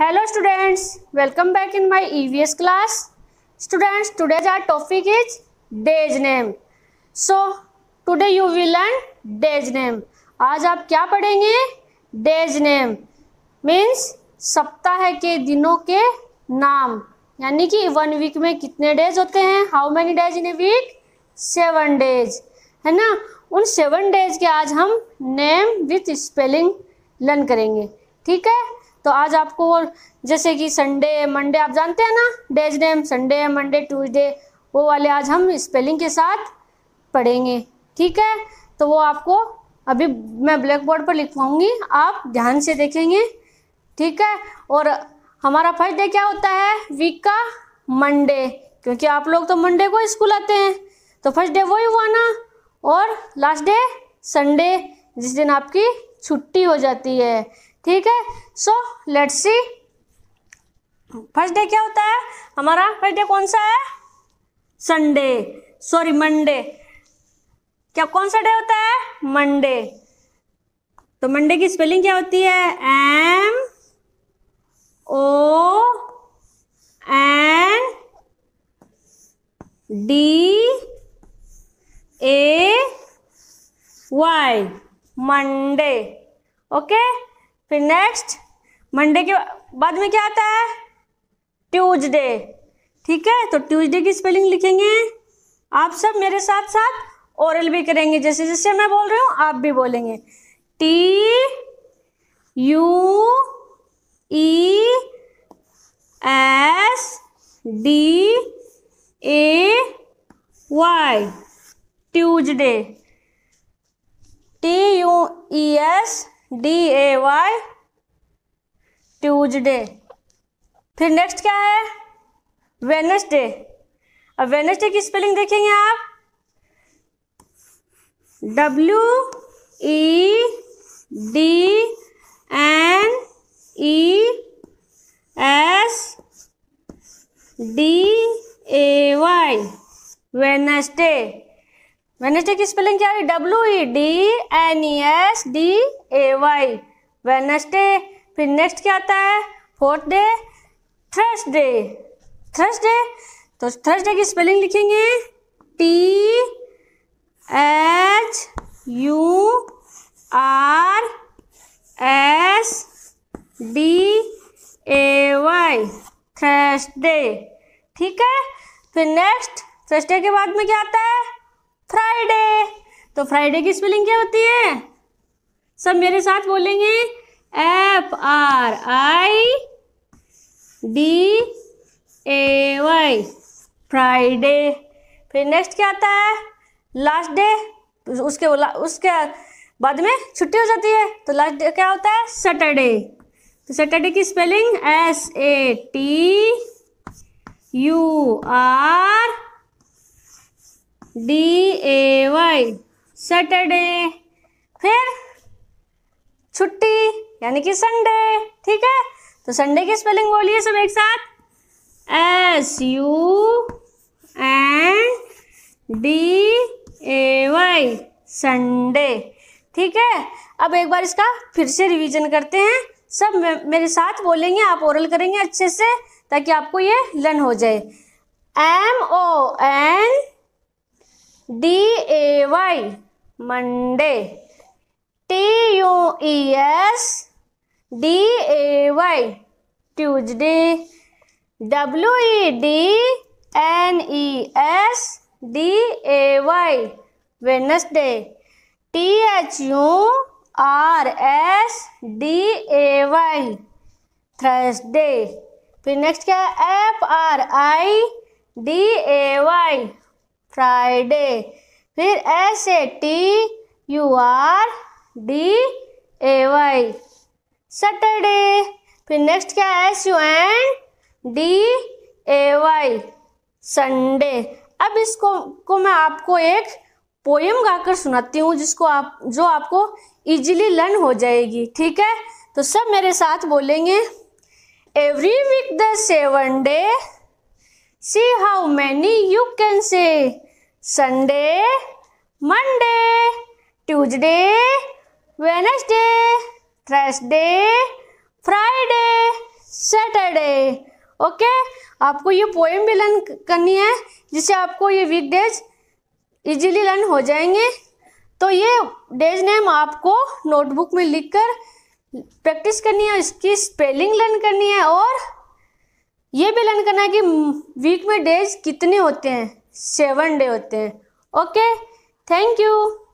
Hello students welcome back in my EVS class students today our topic is days name so today you will learn days name आज आप क्या पढ़ेंगे days name means सप्ताह के दिनों के नाम यानी कि वन वीक में कितने डेज होते हैं how many days in a week seven days है ना उन सेवन डेज के आज हम नेम विथ स्पेलिंग लर्न करेंगे ठीक है तो आज आपको जैसे कि संडे मंडे आप जानते हैं ना days name Sunday Monday Tuesday वो वाले आज हम स्पेलिंग के साथ पढ़ेंगे ठीक है तो वो आपको अभी मैं ब्लैक बोर्ड पर लिखवाऊंगी आप ध्यान से देखेंगे ठीक है और हमारा फर्स्ट डे क्या होता है वीक का मंडे क्योंकि आप लोग तो मंडे को स्कूल आते हैं तो फर्स्ट डे वही हुआ ना और लास्ट डे संडे जिस दिन आपकी छुट्टी हो जाती है ठीक है so let see first day क्या होता है हमारा फर्स्ट डे कौन सा है संडे सॉरी मंडे क्या कौन सा डे होता है मंडे तो मंडे की स्पेलिंग क्या होती है M O N D A Y Monday okay फिर नेक्स्ट मंडे के बाद में क्या आता है ट्यूजडे ठीक है तो ट्यूजडे की स्पेलिंग लिखेंगे आप सब मेरे साथ साथ ओरल भी करेंगे जैसे जैसे मैं बोल रही हूँ आप भी बोलेंगे T U E S D A Y Tuesday T U E S D A Y Tuesday फिर नेक्स्ट क्या है वेनसडे अब वेनसडे की स्पेलिंग देखेंगे आप W E D N E S D A Y Wednesday Wednesday की spelling क्या है W E D N E S D A Y Wednesday फिर नेक्स्ट क्या आता है फोर्थ डे थर्सडे थर्सडे तो थर्सडे की स्पेलिंग लिखेंगे T H U R S D A Y Thursday ठीक है फिर नेक्स्ट थर्सडे के बाद में क्या आता है फ्राइडे तो फ्राइडे की स्पेलिंग क्या होती है सब मेरे साथ बोलेंगे F R I D A Y Friday फिर नेक्स्ट क्या आता है लास्ट डे उसके उसके बाद में छुट्टी हो जाती है तो लास्ट डे क्या होता है सैटरडे तो सैटरडे की spelling S A T U R D A Y Saturday फिर छुट्टी यानी कि संडे ठीक है तो संडे की स्पेलिंग बोलिए सब एक साथ S U N D A Y Sunday ठीक है अब एक बार इसका फिर से रिवीजन करते हैं सब मेरे साथ बोलेंगे आप ओरल करेंगे अच्छे से ताकि आपको ये लर्न हो जाए M O N D A Y Monday T U E S D A Y Tuesday. W E D N E S D A Y Wednesday T H U R S D A Y Thursday फिर next क्या है F R I D A Y Friday फिर S A T U R D A Y Saturday फिर next क्या है S U N D A Y Sunday अब इसको को मैं आपको एक पोयम गाकर सुनाती हूँ जिसको आप जो आपको इजीली लर्न हो जाएगी ठीक है तो सब मेरे साथ बोलेंगे every week the seven day See how many you can say. Sunday, Monday, Tuesday, Wednesday, Thursday, Friday, Saturday. Okay okay? आपको ये पोएम भी लर्न करनी है जिससे आपको ये वीक डेज इजीली लर्न हो जाएंगे तो ये डेज नेम आपको नोटबुक में लिखकर प्रैक्टिस करनी है इसकी स्पेलिंग लर्न करनी है और ये लर्न करना है कि वीक में डेज कितने होते हैं सेवन डे होते हैं ओके थैंक यू